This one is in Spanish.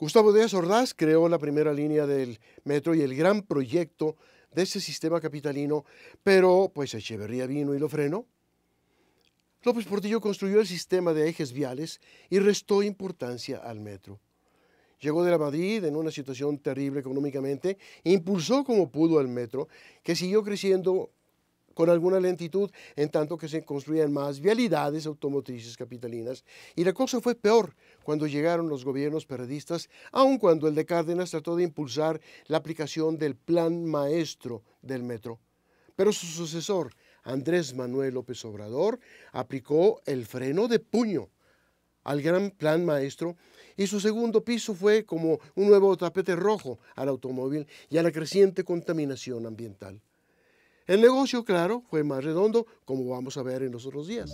Gustavo Díaz Ordaz creó la primera línea del metro y el gran proyecto de ese sistema capitalino, pero pues Echeverría vino y lo frenó. López Portillo construyó el sistema de ejes viales y restó importancia al metro. Llegó de la Madrid en una situación terrible económicamente, impulsó como pudo al metro, que siguió creciendo con alguna lentitud en tanto que se construían más vialidades automotrices capitalinas. Y la cosa fue peor cuando llegaron los gobiernos periodistas, aun cuando el de Cárdenas trató de impulsar la aplicación del plan maestro del metro. Pero su sucesor, Andrés Manuel López Obrador, aplicó el freno de puño al gran plan maestro y su segundo piso fue como un nuevo tapete rojo al automóvil y a la creciente contaminación ambiental. El negocio, claro, fue más redondo, como vamos a ver en los otros días.